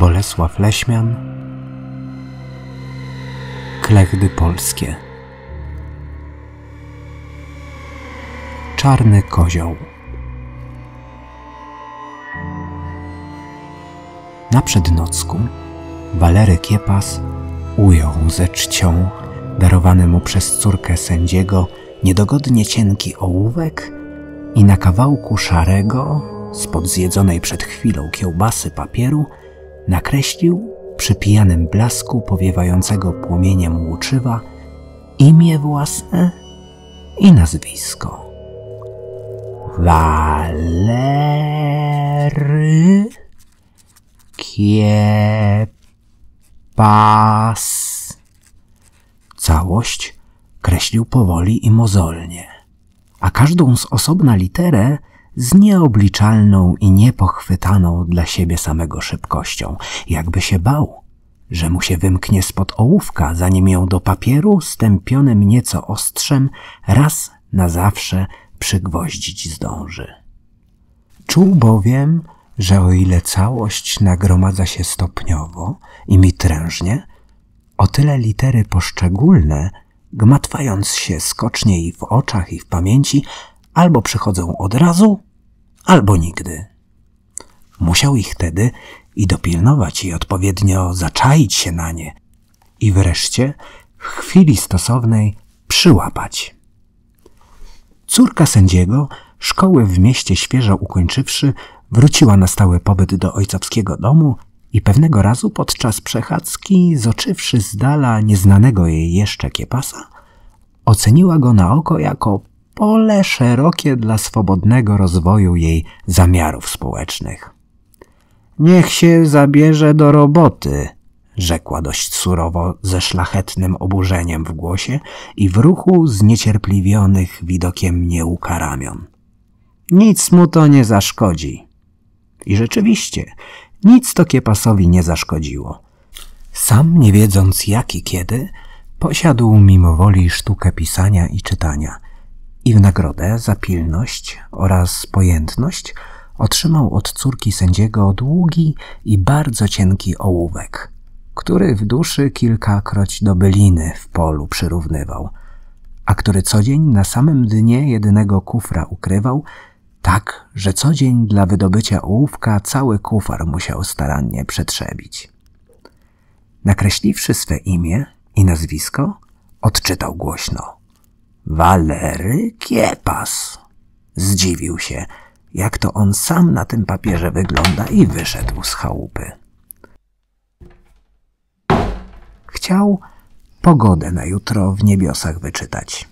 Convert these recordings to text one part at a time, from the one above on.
Bolesław Leśmian, Klechdy Polskie. Czarny Kozioł. Na przednocku Walery Kiepas ujął ze czcią darowany mu przez córkę sędziego niedogodnie cienki ołówek i na kawałku szarego, spod zjedzonej przed chwilą kiełbasy papieru, nakreślił przy pijanym blasku powiewającego płomieniem łuczywa imię własne i nazwisko. Walery Kiepas. Całość kreślił powoli i mozolnie, a każdą z osobna literę z nieobliczalną i niepochwytaną dla siebie samego szybkością, jakby się bał, że mu się wymknie spod ołówka, zanim ją do papieru stępionym nieco ostrzem raz na zawsze przygwoździć zdąży. Czuł bowiem, że o ile całość nagromadza się stopniowo i mitrężnie, o tyle litery poszczególne, gmatwając się skocznie i w oczach, i w pamięci, albo przychodzą od razu, albo nigdy. Musiał ich tedy i dopilnować i odpowiednio zaczaić się na nie i wreszcie w chwili stosownej przyłapać. Córka sędziego, szkoły w mieście świeżo ukończywszy, wróciła na stały pobyt do ojcowskiego domu i pewnego razu podczas przechadzki, zoczywszy z dala nieznanego jej jeszcze kiepasa, oceniła go na oko jako pole szerokie dla swobodnego rozwoju jej zamiarów społecznych. Niech się zabierze do roboty, rzekła dość surowo ze szlachetnym oburzeniem w głosie i w ruchu zniecierpliwionych widokiem nieuka ramion. Nic mu to nie zaszkodzi. I rzeczywiście, nic to Kiepasowi nie zaszkodziło. Sam nie wiedząc jak i kiedy, posiadł mimowoli sztukę pisania i czytania – i w nagrodę za pilność oraz pojętność otrzymał od córki sędziego długi i bardzo cienki ołówek, który w duszy kilkakroć do byliny w polu przyrównywał, a który co dzień na samym dnie jednego kufra ukrywał, tak, że co dzień dla wydobycia ołówka cały kufar musiał starannie przetrzebić. Nakreśliwszy swe imię i nazwisko, odczytał głośno – Walery Kiepas. Zdziwił się, jak to on sam na tym papierze wygląda i wyszedł z chałupy. Chciał pogodę na jutro w niebiosach wyczytać.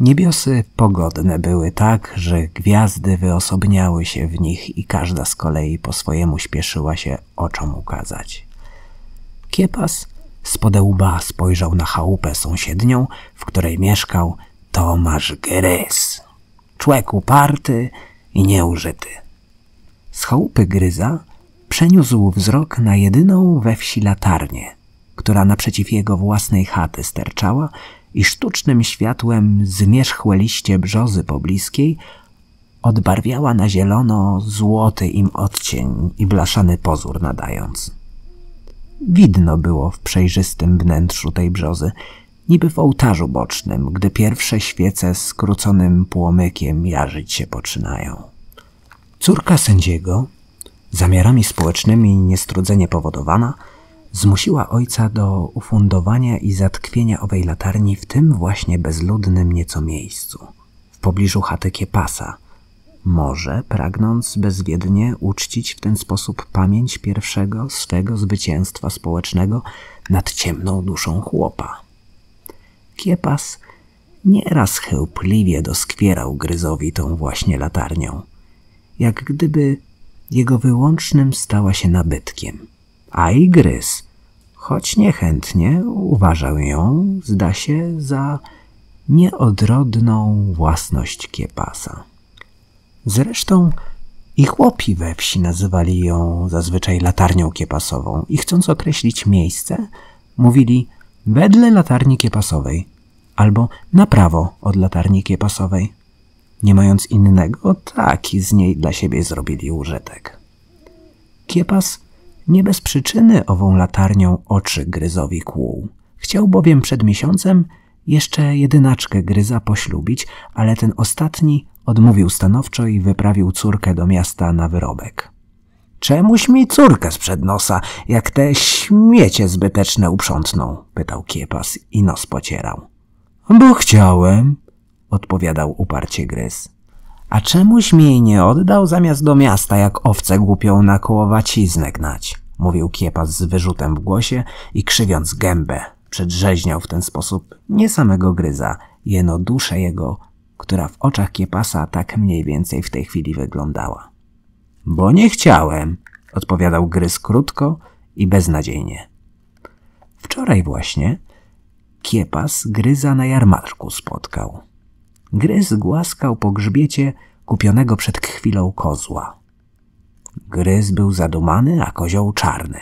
Niebiosy pogodne były tak, że gwiazdy wyosobniały się w nich i każda z kolei po swojemu śpieszyła się oczom ukazać. Kiepas z spojrzał na chałupę sąsiednią, w której mieszkał, Tomasz Grys. Człek uparty i nieużyty. Z chałupy Gryza przeniósł wzrok na jedyną we wsi latarnię, która naprzeciw jego własnej chaty sterczała i sztucznym światłem zmierzchłe liście brzozy pobliskiej odbarwiała na zielono złoty im odcień i blaszany pozór nadając. Widno było w przejrzystym wnętrzu tej brzozy, niby w ołtarzu bocznym, gdy pierwsze świece z skróconym płomykiem jarzyć się poczynają. Córka sędziego, zamiarami społecznymi niestrudzenie powodowana, zmusiła ojca do ufundowania i zatkwienia owej latarni w tym właśnie bezludnym nieco miejscu, w pobliżu chaty Kiepasa, może pragnąc bezwiednie uczcić w ten sposób pamięć pierwszego swego zwycięstwa społecznego nad ciemną duszą chłopa. Kiepas nieraz chełpliwie doskwierał gryzowi tą właśnie latarnią, jak gdyby jego wyłącznym stała się nabytkiem. A i gryz, choć niechętnie, uważał ją, zda się, za nieodrodną własność Kiepasa. Zresztą i chłopi we wsi nazywali ją zazwyczaj latarnią kiepasową i chcąc określić miejsce, mówili – wedle latarni kiepasowej albo na prawo od latarni kiepasowej. Nie mając innego, taki z niej dla siebie zrobili użytek. Kiepas nie bez przyczyny ową latarnią oczy gryzowi kłuł. Chciał bowiem przed miesiącem jeszcze jedynaczkę gryza poślubić, ale ten ostatni odmówił stanowczo i wyprawił córkę do miasta na wyrobek. Czemuś mi córkę sprzed nosa, jak te śmiecie zbyteczne uprzątną? pytał kiepas i nos pocierał. Bo chciałem, odpowiadał uparcie gryz. A czemuś mi jej nie oddał zamiast do miasta, jak owce głupią na kołowaciznę gnać? mówił kiepas z wyrzutem w głosie i krzywiąc gębę. Przedrzeźniał w ten sposób nie samego gryza, jeno duszę jego, która w oczach kiepasa tak mniej więcej w tej chwili wyglądała. Bo nie chciałem, odpowiadał Gryz krótko i beznadziejnie. Wczoraj właśnie Kiepas Gryza na jarmarku spotkał. Gryz głaskał po grzbiecie kupionego przed chwilą kozła. Gryz był zadumany, a kozioł czarny.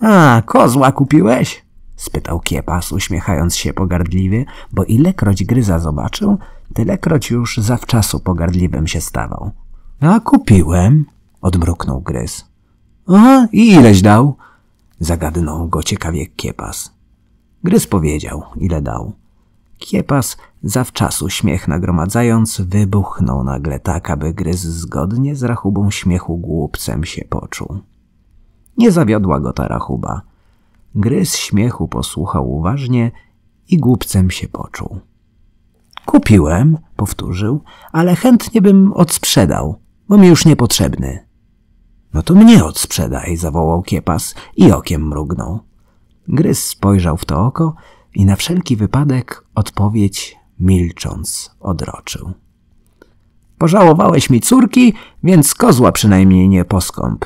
A, kozła kupiłeś? spytał Kiepas, uśmiechając się pogardliwie, bo ilekroć Gryza zobaczył, tylekroć już zawczasu pogardliwym się stawał. No, a kupiłem, odmruknął Gryz. A i ileś dał? Zagadnął go ciekawie Kiepas. Gryz powiedział, ile dał. Kiepas, zawczasu śmiech nagromadzając, wybuchnął nagle tak, aby Gryz zgodnie z rachubą śmiechu głupcem się poczuł. Nie zawiodła go ta rachuba. Gryz śmiechu posłuchał uważnie i głupcem się poczuł. Kupiłem, powtórzył, ale chętnie bym odsprzedał bo mi już niepotrzebny. No to mnie odsprzedaj, zawołał kiepas i okiem mrugnął. Gryz spojrzał w to oko i na wszelki wypadek odpowiedź milcząc odroczył. Pożałowałeś mi córki, więc kozła przynajmniej nie poskąp.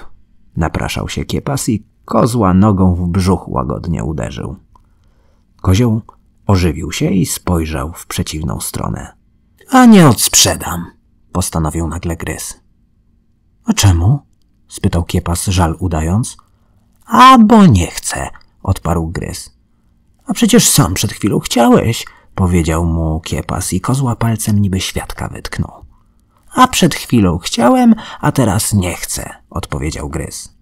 Napraszał się kiepas i kozła nogą w brzuch łagodnie uderzył. Kozioł ożywił się i spojrzał w przeciwną stronę. A nie odsprzedam, postanowił nagle gryz. A czemu? spytał Kiepas, żal udając. A bo nie chcę, odparł Gryz. A przecież sam przed chwilą chciałeś, powiedział mu Kiepas i kozła palcem niby świadka wytknął. A przed chwilą chciałem, a teraz nie chcę, odpowiedział Gryz.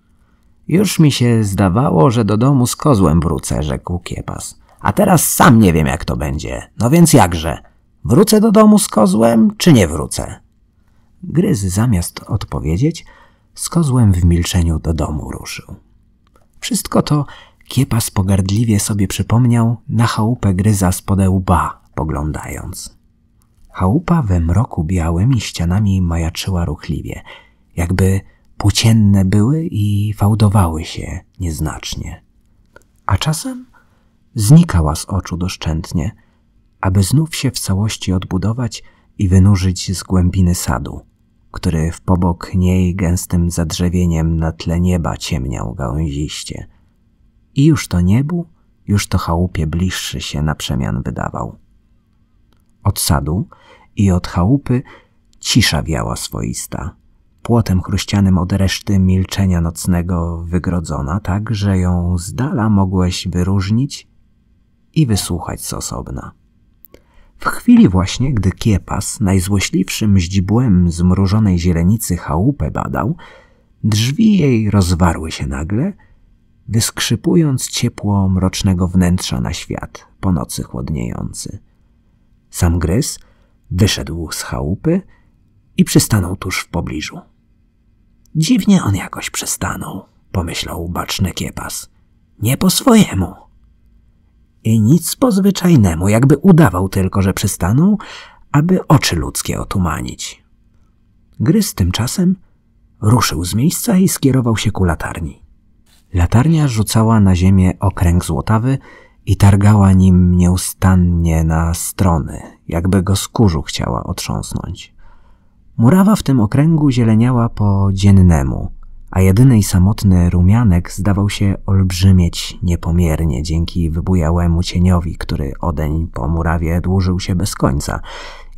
Już mi się zdawało, że do domu z kozłem wrócę, rzekł Kiepas. A teraz sam nie wiem, jak to będzie. No więc jakże? Wrócę do domu z kozłem, czy nie wrócę? Gryz zamiast odpowiedzieć, z kozłem w milczeniu do domu ruszył. Wszystko to Kiepas pogardliwie sobie przypomniał na chałupę Gryza z podełba poglądając. Chałupa we mroku białymi ścianami majaczyła ruchliwie, jakby płócienne były i fałdowały się nieznacznie. A czasem znikała z oczu doszczętnie, aby znów się w całości odbudować i wynurzyć z głębiny sadu, który w pobok niej gęstym zadrzewieniem na tle nieba ciemniał gałęziście. I już to niebu, już to chałupie bliższy się na przemian wydawał. Od sadu i od chałupy cisza wiała swoista, płotem chruścianym od reszty milczenia nocnego wygrodzona, tak że ją z dala mogłeś wyróżnić i wysłuchać z osobna. W chwili właśnie, gdy Kiepas najzłośliwszym źdźbłem zmrużonej zielenicy chałupę badał, drzwi jej rozwarły się nagle, wyskrzypując ciepło mrocznego wnętrza na świat po nocy chłodniejący. Sam Gryz wyszedł z chałupy i przystanął tuż w pobliżu. Dziwnie on jakoś przystanął, pomyślał baczny Kiepas. Nie po swojemu i nic po zwyczajnemu, jakby udawał tylko, że przystanął, aby oczy ludzkie otumanić. Gryz tymczasem ruszył z miejsca i skierował się ku latarni. Latarnia rzucała na ziemię okręg złotawy i targała nim nieustannie na strony, jakby go skórzu chciała otrząsnąć. Murawa w tym okręgu zieleniała po dziennemu, a jedyny i samotny rumianek zdawał się olbrzymieć niepomiernie dzięki wybujałemu cieniowi, który odeń po murawie dłużył się bez końca,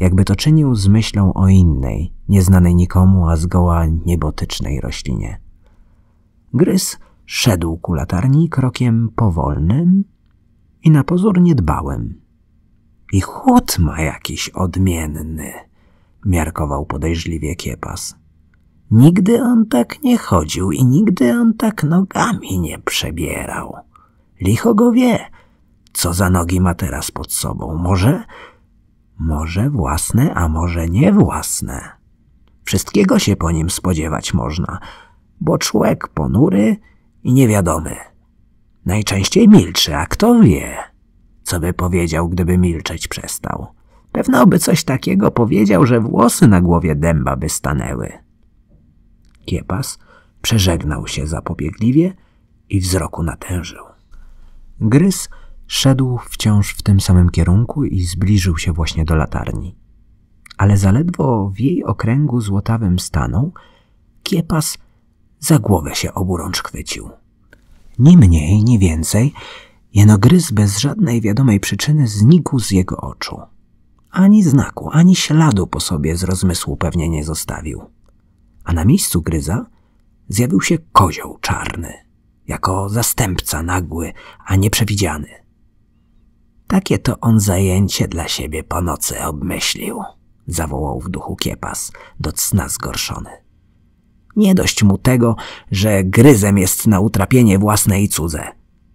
jakby to czynił z myślą o innej, nieznanej nikomu, a zgoła niebotycznej roślinie. Gryz szedł ku latarni krokiem powolnym i na pozór niedbałym. I chłód ma jakiś odmienny, miarkował podejrzliwie kiepas. Nigdy on tak nie chodził i nigdy on tak nogami nie przebierał. Licho go wie, co za nogi ma teraz pod sobą. Może, może własne, a może niewłasne. Wszystkiego się po nim spodziewać można, bo człek ponury i niewiadomy. Najczęściej milczy, a kto wie, co by powiedział, gdyby milczeć przestał. Pewno by coś takiego powiedział, że włosy na głowie dęba by stanęły kiepas, przeżegnał się zapobiegliwie i wzroku natężył. Gryz szedł wciąż w tym samym kierunku i zbliżył się właśnie do latarni. Ale zaledwo w jej okręgu złotawym stanął, kiepas za głowę się oburącz chwycił. Ni mniej, ni więcej, jeno gryz bez żadnej wiadomej przyczyny znikł z jego oczu. Ani znaku, ani śladu po sobie z rozmysłu pewnie nie zostawił a na miejscu gryza zjawił się kozioł czarny, jako zastępca nagły, a nieprzewidziany. Takie to on zajęcie dla siebie po nocy obmyślił, zawołał w duchu kiepas, do cna zgorszony. Nie dość mu tego, że gryzem jest na utrapienie własne i cudze.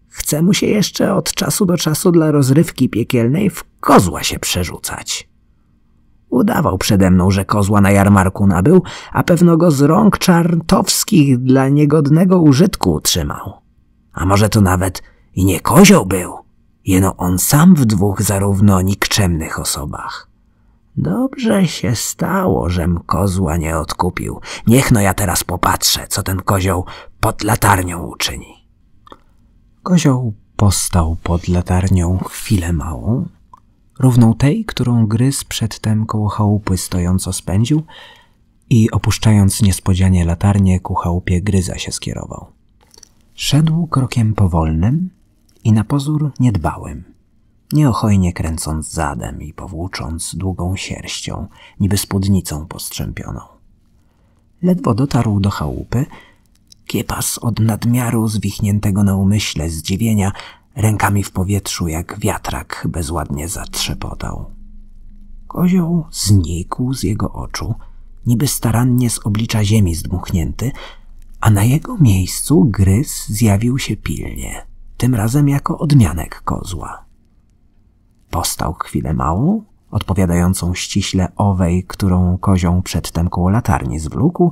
Chce mu się jeszcze od czasu do czasu dla rozrywki piekielnej w kozła się przerzucać. Udawał przede mną, że kozła na jarmarku nabył, a pewno go z rąk czartowskich dla niegodnego użytku trzymał. A może to nawet i nie kozioł był, jeno on sam w dwóch zarówno nikczemnych osobach. Dobrze się stało, żem kozła nie odkupił. Niech no ja teraz popatrzę, co ten kozioł pod latarnią uczyni. Kozioł postał pod latarnią chwilę małą, równą tej, którą Gryz przedtem koło chałupy stojąco spędził i opuszczając niespodzianie latarnię ku chałupie Gryza się skierował. Szedł krokiem powolnym i na pozór niedbałym, nieochojnie kręcąc zadem i powłócząc długą sierścią, niby spódnicą postrzępioną. Ledwo dotarł do chałupy, Kiepas od nadmiaru zwichniętego na umyśle zdziwienia Rękami w powietrzu jak wiatrak bezładnie zatrzepotał. Kozioł znikł z jego oczu, niby starannie z oblicza ziemi zdmuchnięty, a na jego miejscu gryz zjawił się pilnie, tym razem jako odmianek kozła. Postał chwilę małą, odpowiadającą ściśle owej, którą kozią przedtem koło latarni zwlókł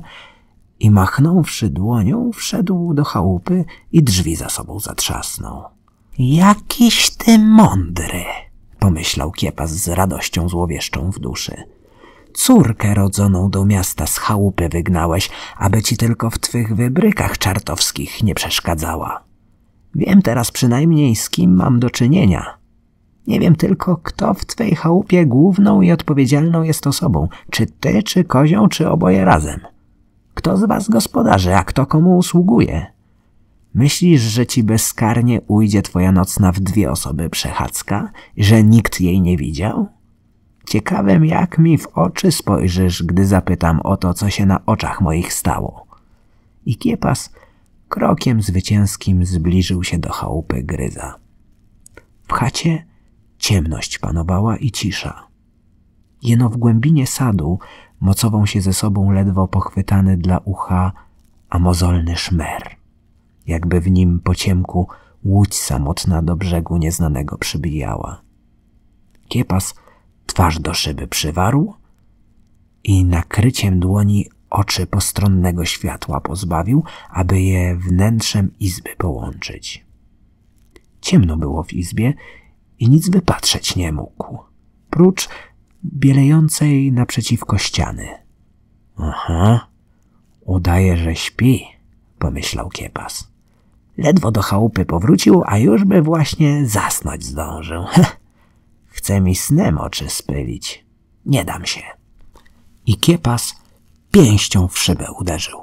i machnąwszy dłonią wszedł do chałupy i drzwi za sobą zatrzasnął. Jakiś ty mądry, pomyślał Kiepas z radością złowieszczą w duszy. Córkę rodzoną do miasta z chałupy wygnałeś, aby ci tylko w twych wybrykach czartowskich nie przeszkadzała. Wiem teraz przynajmniej z kim mam do czynienia. Nie wiem tylko, kto w twej chałupie główną i odpowiedzialną jest osobą, czy ty, czy kozią, czy oboje razem. Kto z was gospodarzy, a kto komu usługuje? Myślisz, że ci bezkarnie ujdzie twoja nocna w dwie osoby przechadzka że nikt jej nie widział? Ciekawym jak mi w oczy spojrzysz, gdy zapytam o to, co się na oczach moich stało. I kiepas krokiem zwycięskim zbliżył się do chałupy gryza. W chacie ciemność panowała i cisza. Jeno w głębinie sadu mocował się ze sobą ledwo pochwytany dla ucha mozolny szmer jakby w nim po ciemku łódź samotna do brzegu nieznanego przybijała. Kiepas twarz do szyby przywarł i nakryciem dłoni oczy postronnego światła pozbawił, aby je wnętrzem izby połączyć. Ciemno było w izbie i nic wypatrzeć nie mógł, prócz bielejącej naprzeciwko ściany. Aha, udaje, że śpi, pomyślał Kiepas. Ledwo do chałupy powrócił, a już by właśnie zasnąć zdążył. Chce mi snem oczy spylić. Nie dam się. I kiepas pięścią w szybę uderzył.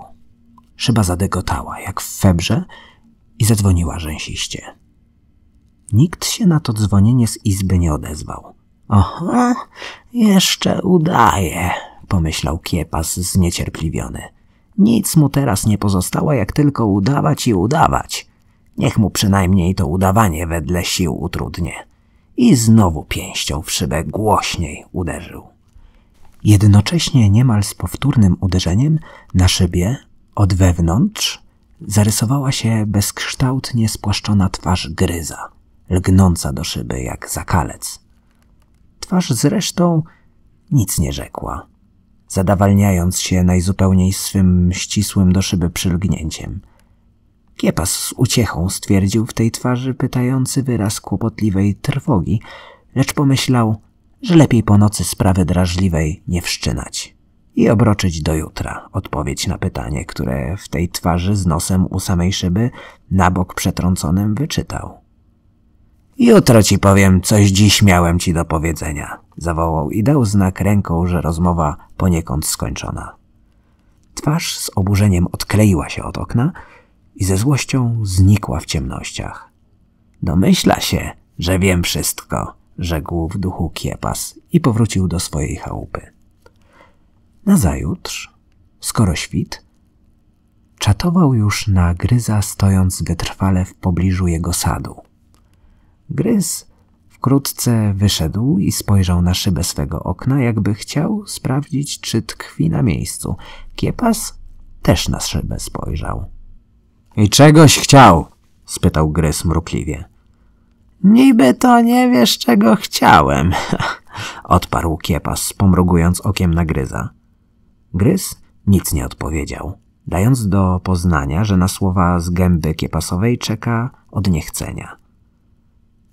Szyba zadegotała, jak w febrze, i zadzwoniła rzęsiście. Nikt się na to dzwonienie z izby nie odezwał. Aha, jeszcze udaje, pomyślał kiepas zniecierpliwiony. Nic mu teraz nie pozostało, jak tylko udawać i udawać. Niech mu przynajmniej to udawanie wedle sił utrudnie. I znowu pięścią w szybę głośniej uderzył. Jednocześnie niemal z powtórnym uderzeniem na szybie, od wewnątrz, zarysowała się bezkształtnie spłaszczona twarz gryza, lgnąca do szyby jak zakalec. Twarz zresztą nic nie rzekła zadawalniając się najzupełniej swym ścisłym do szyby przylgnięciem. Kiepas z uciechą stwierdził w tej twarzy pytający wyraz kłopotliwej trwogi, lecz pomyślał, że lepiej po nocy sprawy drażliwej nie wszczynać i obroczyć do jutra odpowiedź na pytanie, które w tej twarzy z nosem u samej szyby na bok przetrąconym wyczytał. Jutro ci powiem, coś dziś miałem ci do powiedzenia, zawołał i dał znak ręką, że rozmowa poniekąd skończona. Twarz z oburzeniem odkleiła się od okna i ze złością znikła w ciemnościach. Domyśla się, że wiem wszystko, rzekł w duchu kiepas i powrócił do swojej chałupy. Nazajutrz, skoro świt, czatował już na gryza stojąc wytrwale w pobliżu jego sadu. Gryz wkrótce wyszedł i spojrzał na szybę swego okna, jakby chciał sprawdzić, czy tkwi na miejscu. Kiepas też na szybę spojrzał. I czegoś chciał? spytał Gryz mrukliwie. Niby to nie wiesz, czego chciałem, odparł Kiepas, pomrugując okiem na Gryza. Gryz nic nie odpowiedział, dając do poznania, że na słowa z gęby kiepasowej czeka od niechcenia.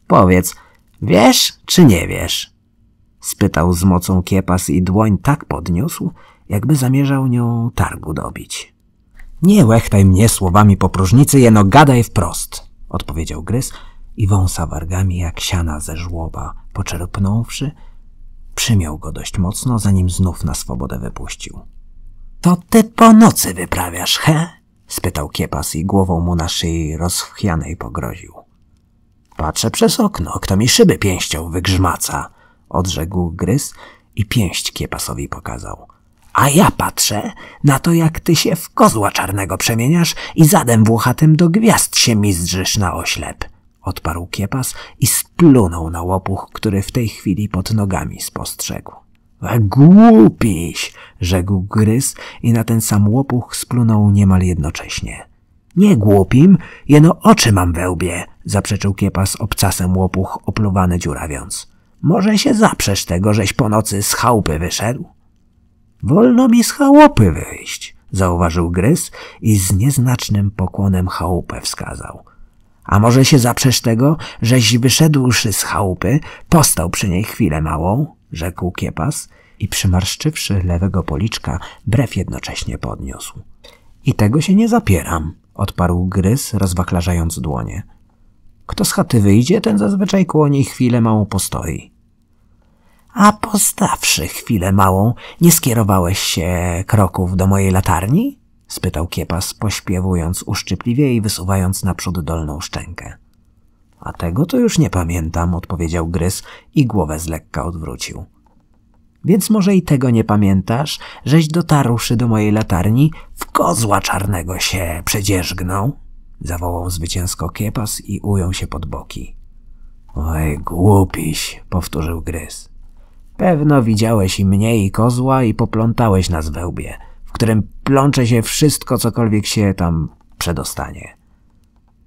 Powiedz, wiesz czy nie wiesz? Spytał z mocą kiepas i dłoń tak podniósł, jakby zamierzał nią targu dobić. Nie łechtaj mnie słowami po próżnicy, jeno gadaj wprost, odpowiedział gryz i wąsa wargami jak siana ze żłoba, poczerpnąwszy, przymiał go dość mocno, zanim znów na swobodę wypuścił. To ty po nocy wyprawiasz, he? spytał kiepas i głową mu na szyi rozchwianej pogroził. Patrzę przez okno, kto mi szyby pięścią wygrzmaca, odrzekł gryz i pięść kiepasowi pokazał. A ja patrzę na to, jak ty się w kozła czarnego przemieniasz i zadem włochatym do gwiazd się mizdrzysz na oślep. Odparł kiepas i splunął na łopuch, który w tej chwili pod nogami spostrzegł. Głupiś! rzekł gryz i na ten sam łopuch splunął niemal jednocześnie. Nie głupim, jeno oczy mam we łbie, zaprzeczył kiepas obcasem łopuch, opluwany dziurawiąc. Może się zaprzesz tego, żeś po nocy z chałupy wyszedł? Wolno mi z chałupy wyjść, zauważył Gryz i z nieznacznym pokłonem chałupę wskazał. A może się zaprzesz tego, żeś wyszedłszy z chałupy, postał przy niej chwilę małą, rzekł kiepas i przymarszczywszy lewego policzka, brew jednocześnie podniósł. I tego się nie zapieram, odparł gryz, rozwaklażając dłonie. Kto z chaty wyjdzie, ten zazwyczaj kłoni niej chwilę małą postoi. A postawszy chwilę małą, nie skierowałeś się kroków do mojej latarni? spytał Kiepas, pośpiewując uszczypliwie i wysuwając naprzód dolną szczękę. A tego to już nie pamiętam, odpowiedział gryz i głowę z lekka odwrócił. Więc może i tego nie pamiętasz, żeś dotarłszy do mojej latarni w kozła czarnego się przedzierzgnął? Zawołał zwycięsko Kiepas i ujął się pod boki. Oj, głupiś, powtórzył Gryz. Pewno widziałeś i mnie i kozła i poplątałeś nas we łbie, w którym plącze się wszystko, cokolwiek się tam przedostanie.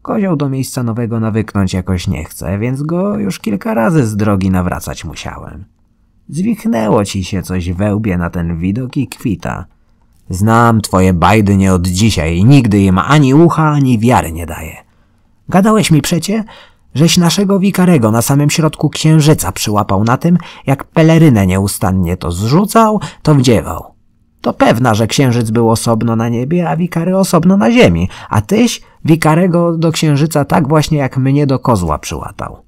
Kozioł do miejsca nowego nawyknąć jakoś nie chce, więc go już kilka razy z drogi nawracać musiałem. Zwichnęło ci się coś wełbie na ten widok i kwita. Znam twoje bajdy nie od dzisiaj i nigdy im ani ucha, ani wiary nie daję. Gadałeś mi przecie, żeś naszego wikarego na samym środku księżyca przyłapał na tym, jak pelerynę nieustannie to zrzucał, to wdziewał. To pewna, że księżyc był osobno na niebie, a wikary osobno na ziemi, a tyś wikarego do księżyca tak właśnie jak mnie do kozła przyłatał.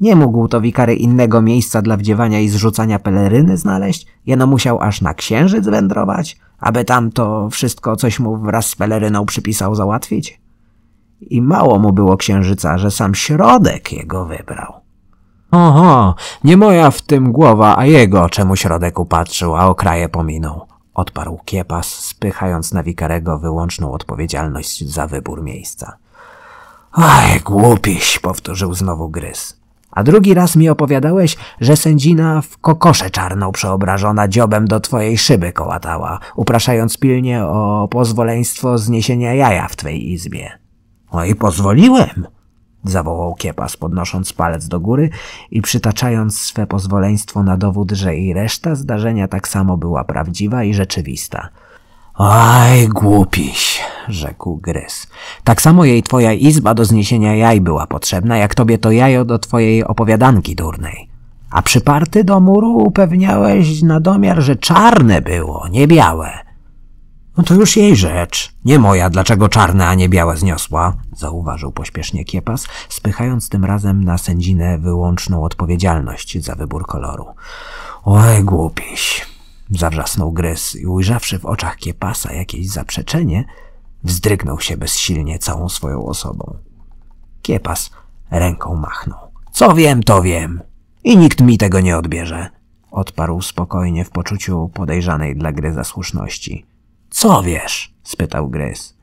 Nie mógł to wikary innego miejsca dla wdziewania i zrzucania peleryny znaleźć, jeno musiał aż na księżyc wędrować, aby tam to wszystko coś mu wraz z peleryną przypisał załatwić. I mało mu było księżyca, że sam środek jego wybrał. Oho, nie moja w tym głowa, a jego, czemu środek upatrzył, a okraje pominął, odparł kiepas, spychając na wikarego wyłączną odpowiedzialność za wybór miejsca. Aj, głupiś, powtórzył znowu gryz. A drugi raz mi opowiadałeś, że sędzina w kokosze czarną przeobrażona dziobem do twojej szyby kołatała, upraszając pilnie o pozwoleństwo zniesienia jaja w twej izbie. O no i pozwoliłem! zawołał Kiepas, podnosząc palec do góry i przytaczając swe pozwoleństwo na dowód, że i reszta zdarzenia tak samo była prawdziwa i rzeczywista – Aj, głupiś, rzekł Gryz. Tak samo jej twoja izba do zniesienia jaj była potrzebna, jak tobie to jajo do twojej opowiadanki durnej. A przyparty do muru upewniałeś na domiar, że czarne było, nie białe. No to już jej rzecz, nie moja, dlaczego czarne, a nie białe zniosła, zauważył pośpiesznie Kiepas, spychając tym razem na sędzinę wyłączną odpowiedzialność za wybór koloru. Oj, głupiś. Zawrzasnął Grys i ujrzawszy w oczach Kiepasa jakieś zaprzeczenie, wzdrygnął się bezsilnie całą swoją osobą. Kiepas ręką machnął. Co wiem, to wiem. I nikt mi tego nie odbierze. Odparł spokojnie w poczuciu podejrzanej dla Gryza słuszności. Co wiesz? spytał Grys.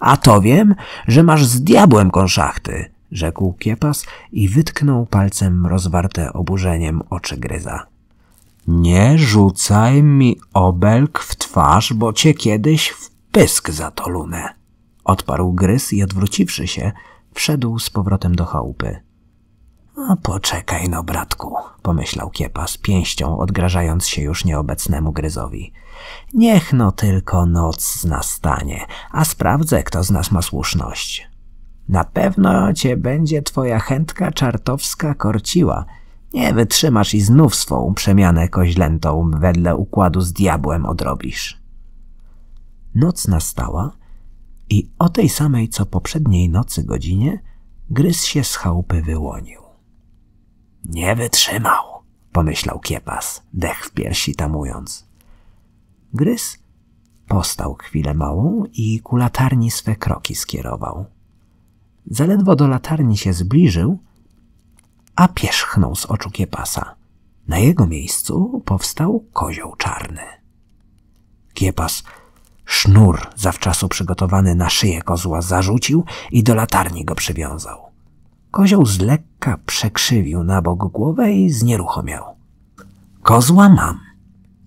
A to wiem, że masz z diabłem konszachty, rzekł Kiepas i wytknął palcem rozwarte oburzeniem oczy Gryza. Nie rzucaj mi obelg w twarz, bo cię kiedyś w pysk za to lunę. Odparł gryz i odwróciwszy się, wszedł z powrotem do chałupy. A poczekaj no, bratku, pomyślał Kiepa z pięścią, odgrażając się już nieobecnemu gryzowi. Niech no tylko noc z nas stanie, a sprawdzę, kto z nas ma słuszność. Na pewno cię będzie twoja chętka czartowska korciła – nie wytrzymasz i znów swą przemianę koźlętą wedle układu z diabłem odrobisz. Noc nastała i o tej samej co poprzedniej nocy godzinie gryz się z chałupy wyłonił. Nie wytrzymał, pomyślał Kiepas, dech w piersi tamując. Gryz postał chwilę małą i ku latarni swe kroki skierował. Zaledwo do latarni się zbliżył – a pierzchnął z oczu Kiepasa. Na jego miejscu powstał kozioł czarny. Kiepas sznur zawczasu przygotowany na szyję kozła zarzucił i do latarni go przywiązał. Kozioł z lekka przekrzywił na bok głowę i znieruchomiał. Kozła mam,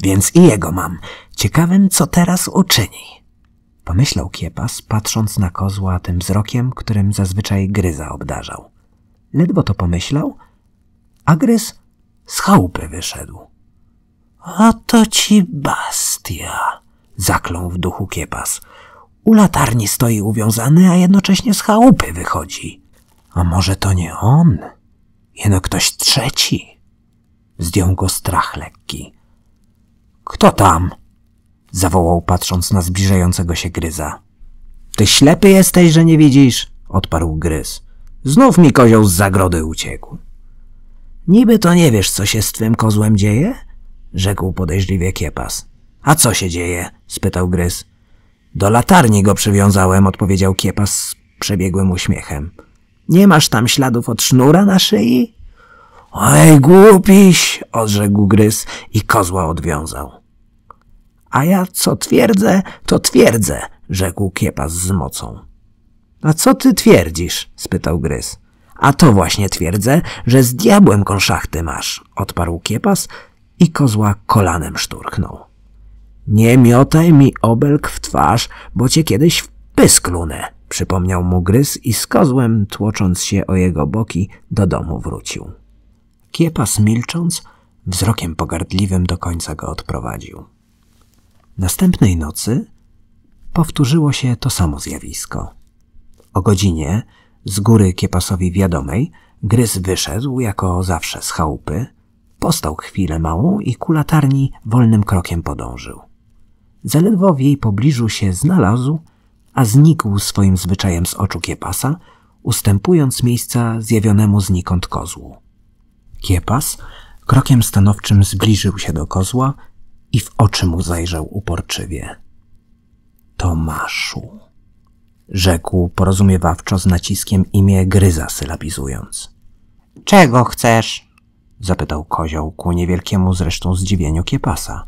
więc i jego mam. Ciekawym, co teraz uczyni. Pomyślał Kiepas, patrząc na kozła tym wzrokiem, którym zazwyczaj gryza obdarzał. Ledwo to pomyślał, agres z chałupy wyszedł. Oto ci bastia, zaklął w duchu kiepas. U latarni stoi uwiązany, a jednocześnie z chałupy wychodzi. A może to nie on? Jeno ktoś trzeci. Zdjął go strach lekki. Kto tam? zawołał patrząc na zbliżającego się gryza. Ty ślepy jesteś, że nie widzisz? odparł gryz. Znów mi kozioł z zagrody uciekł. Niby to nie wiesz, co się z twym kozłem dzieje? Rzekł podejrzliwie Kiepas. A co się dzieje? spytał Gryz. Do latarni go przywiązałem, odpowiedział Kiepas z przebiegłym uśmiechem. Nie masz tam śladów od sznura na szyi? Oj, głupiś, odrzekł Gryz i kozła odwiązał. A ja co twierdzę, to twierdzę, rzekł Kiepas z mocą. A co ty twierdzisz? spytał Gryz. A to właśnie twierdzę, że z diabłem konszachty masz, odparł Kiepas i kozła kolanem szturchnął. Nie miotaj mi obelg w twarz, bo cię kiedyś w pysklunę, przypomniał mu Gryz i z kozłem, tłocząc się o jego boki, do domu wrócił. Kiepas milcząc, wzrokiem pogardliwym do końca go odprowadził. Następnej nocy powtórzyło się to samo zjawisko – po godzinie, z góry kiepasowi wiadomej, gryz wyszedł, jako zawsze, z chałupy, postał chwilę małą i ku latarni wolnym krokiem podążył. Zaledwo w jej pobliżu się znalazł, a znikł swoim zwyczajem z oczu kiepasa, ustępując miejsca zjawionemu znikąd kozłu. Kiepas krokiem stanowczym zbliżył się do kozła i w oczy mu zajrzał uporczywie. Tomaszu rzekł porozumiewawczo z naciskiem imię Gryza sylabizując. Czego chcesz? zapytał kozioł ku niewielkiemu zresztą zdziwieniu kiepasa.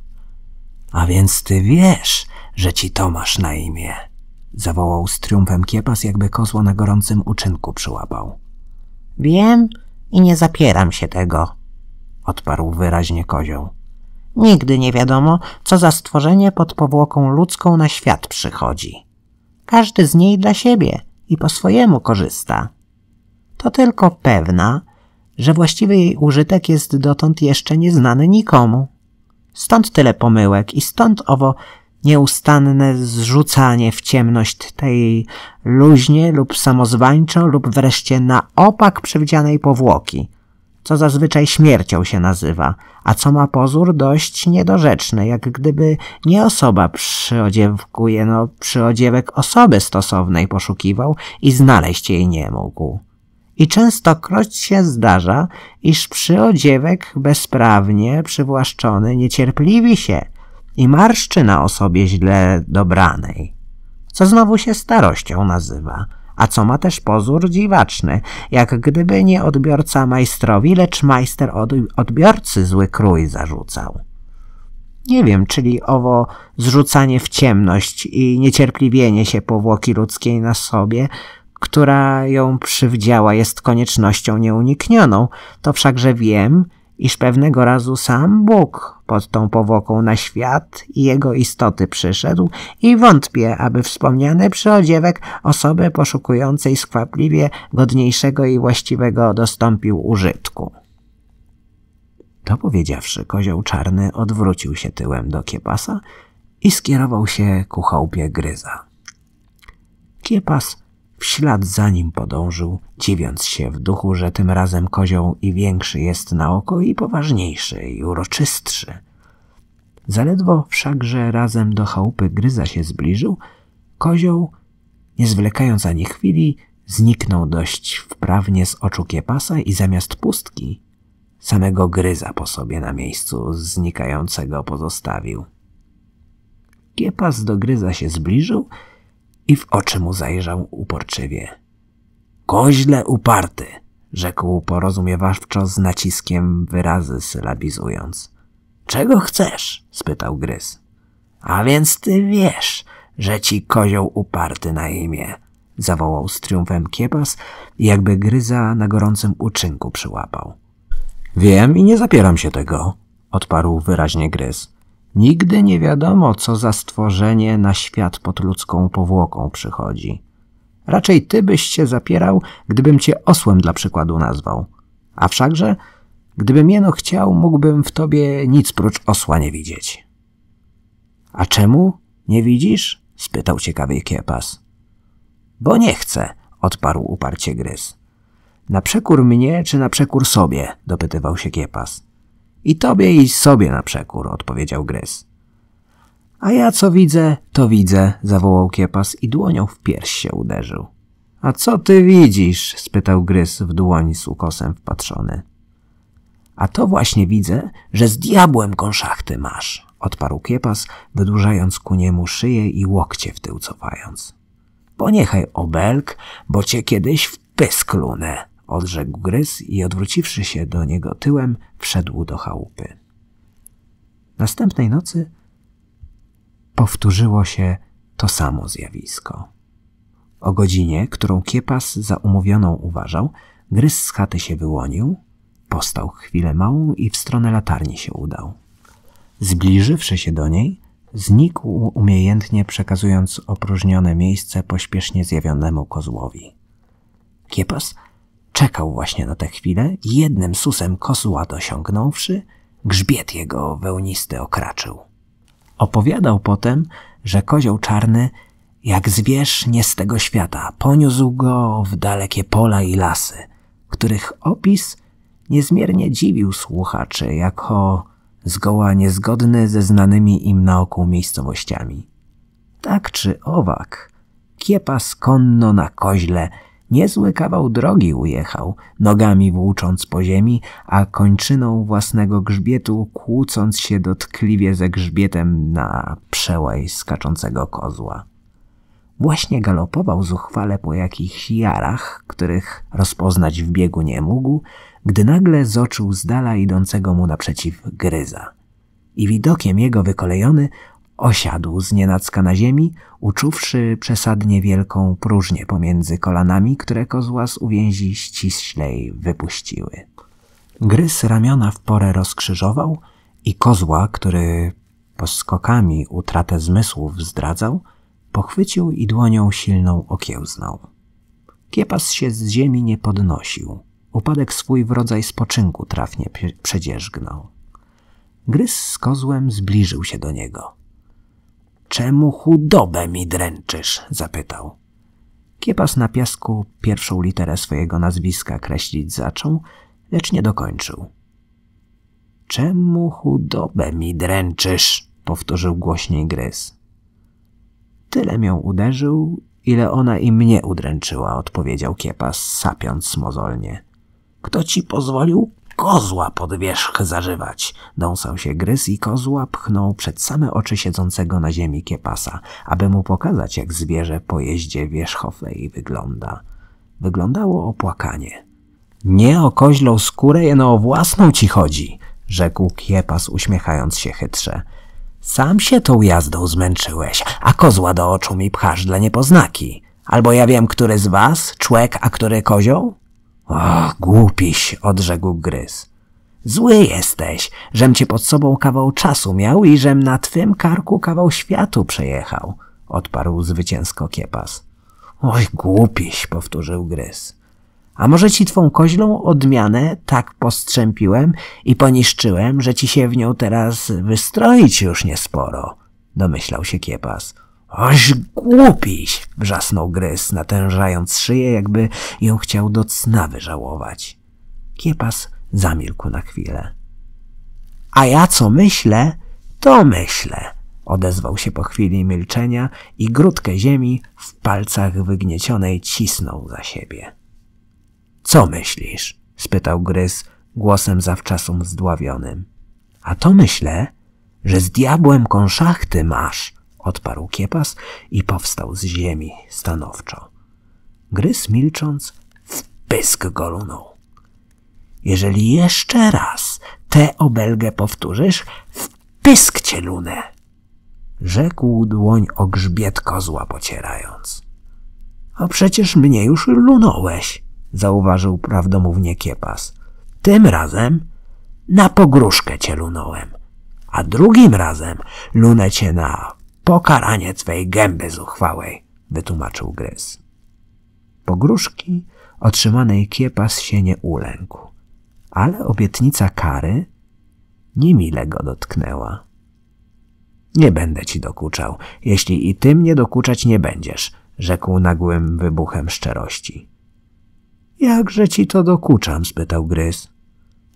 A więc ty wiesz, że ci Tomasz na imię, zawołał z triumfem kiepas, jakby kozła na gorącym uczynku przyłapał. Wiem i nie zapieram się tego, odparł wyraźnie kozioł. Nigdy nie wiadomo, co za stworzenie pod powłoką ludzką na świat przychodzi. Każdy z niej dla siebie i po swojemu korzysta. To tylko pewna, że właściwy jej użytek jest dotąd jeszcze nieznany nikomu. Stąd tyle pomyłek i stąd owo nieustanne zrzucanie w ciemność tej luźnie lub samozwańczo lub wreszcie na opak przewidzianej powłoki – co zazwyczaj śmiercią się nazywa, a co ma pozór dość niedorzeczny, jak gdyby nie osoba przyodziewkuje, no przyodziewek osoby stosownej poszukiwał i znaleźć jej nie mógł. I częstokroć się zdarza, iż przyodziewek bezprawnie przywłaszczony niecierpliwi się i marszczy na osobie źle dobranej, co znowu się starością nazywa – a co ma też pozór dziwaczny, jak gdyby nie odbiorca majstrowi, lecz majster od, odbiorcy zły krój zarzucał. Nie wiem, czyli owo zrzucanie w ciemność i niecierpliwienie się powłoki ludzkiej na sobie, która ją przywdziała jest koniecznością nieuniknioną, to wszakże wiem, iż pewnego razu sam Bóg pod tą powłoką na świat i jego istoty przyszedł i wątpię, aby wspomniany przyodziewek osoby poszukującej skwapliwie godniejszego i właściwego dostąpił użytku. To powiedziawszy, kozioł czarny odwrócił się tyłem do kiepasa i skierował się ku chałupie gryza. Kiepas w ślad za nim podążył, dziwiąc się w duchu, że tym razem kozioł i większy jest na oko i poważniejszy i uroczystszy. Zaledwo wszakże razem do chałupy gryza się zbliżył, kozioł, nie zwlekając ani chwili, zniknął dość wprawnie z oczu kiepasa i zamiast pustki samego gryza po sobie na miejscu znikającego pozostawił. Kiepas do gryza się zbliżył i w oczy mu zajrzał uporczywie. Koźle uparty, rzekł porozumiewawczo z naciskiem wyrazy sylabizując. Czego chcesz? spytał gryz. A więc ty wiesz, że ci kozioł uparty na imię, zawołał z triumfem kiebas, jakby gryza na gorącym uczynku przyłapał. Wiem i nie zapieram się tego, odparł wyraźnie gryz. Nigdy nie wiadomo, co za stworzenie na świat pod ludzką powłoką przychodzi. Raczej ty byś się zapierał, gdybym cię osłem dla przykładu nazwał. A wszakże, gdybym jeno chciał, mógłbym w tobie nic prócz osła nie widzieć. A czemu nie widzisz? spytał ciekawy kiepas. Bo nie chcę, odparł uparcie gryz. Na przekór mnie czy na przekór sobie? dopytywał się kiepas. I tobie i sobie na przekór, odpowiedział Gryz. A ja co widzę, to widzę, zawołał Kiepas i dłonią w pierś się uderzył. A co ty widzisz? spytał Gryz w dłoni z ukosem wpatrzony. A to właśnie widzę, że z diabłem konszachty masz, odparł Kiepas, wydłużając ku niemu szyję i łokcie w tył cofając. Poniechaj obelg, bo cię kiedyś w pysk lunę odrzekł gryz i odwróciwszy się do niego tyłem, wszedł do chałupy. Następnej nocy powtórzyło się to samo zjawisko. O godzinie, którą Kiepas za umówioną uważał, gryz z chaty się wyłonił, postał chwilę małą i w stronę latarni się udał. Zbliżywszy się do niej, znikł umiejętnie przekazując opróżnione miejsce pośpiesznie zjawionemu kozłowi. Kiepas Czekał właśnie na tę chwilę jednym susem kosła sięgnąwszy, grzbiet jego wełnisty okraczył. Opowiadał potem, że kozioł czarny, jak zwierz nie z tego świata, poniósł go w dalekie pola i lasy, których opis niezmiernie dziwił słuchaczy jako zgoła niezgodny ze znanymi im na oku miejscowościami. Tak czy owak, kiepa skonno na koźle – Niezły kawał drogi ujechał, nogami włócząc po ziemi, a kończyną własnego grzbietu kłócąc się dotkliwie ze grzbietem na przełaj skaczącego kozła. Właśnie galopował zuchwale po jakichś jarach, których rozpoznać w biegu nie mógł, gdy nagle zoczył z dala idącego mu naprzeciw gryza. I widokiem jego wykolejony Osiadł znienacka na ziemi, uczuwszy przesadnie wielką próżnię pomiędzy kolanami, które kozła z uwięzi ściślej wypuściły. Grys ramiona w porę rozkrzyżował i kozła, który poskokami utratę zmysłów zdradzał, pochwycił i dłonią silną okiełznał. Kiepas się z ziemi nie podnosił. Upadek swój w rodzaj spoczynku trafnie przedzierzgnął. Grys z kozłem zbliżył się do niego – Czemu chudobę mi dręczysz? zapytał. Kiepas na piasku pierwszą literę swojego nazwiska kreślić zaczął, lecz nie dokończył. Czemu chudobę mi dręczysz? powtórzył głośniej gryz. Tyle mię uderzył, ile ona i mnie udręczyła, odpowiedział Kiepas, sapiąc mozolnie. Kto ci pozwolił kozła pod wierzch zażywać. Dąsał się gryz i kozła pchnął przed same oczy siedzącego na ziemi kiepasa, aby mu pokazać, jak zwierzę po jeździe wierzchoflej wygląda. Wyglądało opłakanie. Nie o koźlą skórę, jeno o własną ci chodzi, rzekł kiepas uśmiechając się chytrze. Sam się tą jazdą zmęczyłeś, a kozła do oczu mi pchasz dla niepoznaki. Albo ja wiem, który z was, człek, a który kozioł? Och, głupiś, odrzekł gryz. Zły jesteś, żem cię pod sobą kawał czasu miał i żem na twym karku kawał światu przejechał, odparł zwycięsko kiepas. Oj, głupiś, powtórzył gryz. A może ci twą koźlą odmianę tak postrzępiłem i poniszczyłem, że ci się w nią teraz wystroić już niesporo, domyślał się kiepas. Oś głupiś! wrzasnął Grys, natężając szyję, jakby ją chciał do cna wyżałować. Kiepas zamilkł na chwilę. A ja co myślę, to myślę, odezwał się po chwili milczenia i grudkę ziemi w palcach wygniecionej cisnął za siebie. Co myślisz? spytał Grys głosem zawczasom zdławionym. A to myślę, że z diabłem konszachty masz – odparł kiepas i powstał z ziemi stanowczo. Gryz milcząc w pysk go lunął. Jeżeli jeszcze raz tę obelgę powtórzysz, w cię lunę! Rzekł dłoń o grzbiet kozła pocierając. A przecież mnie już lunąłeś, zauważył prawdomównie kiepas. Tym razem na pogróżkę cię lunąłem, a drugim razem lunę cię na Pokaranie twej gęby zuchwałej, wytłumaczył Gryz. Pogróżki otrzymanej kiepas się nie ulękł, ale obietnica kary niemile go dotknęła. Nie będę ci dokuczał, jeśli i ty mnie dokuczać nie będziesz, rzekł nagłym wybuchem szczerości. Jakże ci to dokuczam? spytał Gryz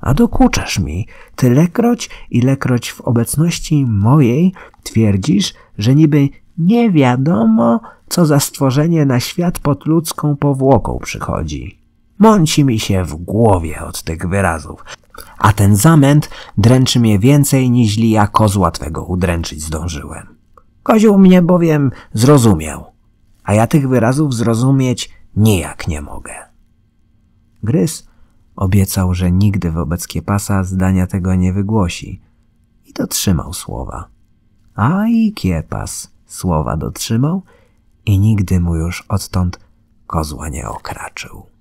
a dokuczasz mi, tylekroć, ilekroć w obecności mojej twierdzisz, że niby nie wiadomo, co za stworzenie na świat pod ludzką powłoką przychodzi. Mąci mi się w głowie od tych wyrazów, a ten zamęt dręczy mnie więcej, niźli ja kozła twego udręczyć zdążyłem. Koził mnie bowiem zrozumiał, a ja tych wyrazów zrozumieć nijak nie mogę. Gryz Obiecał, że nigdy wobec Kiepasa zdania tego nie wygłosi i dotrzymał słowa. A i Kiepas słowa dotrzymał i nigdy mu już odtąd kozła nie okraczył.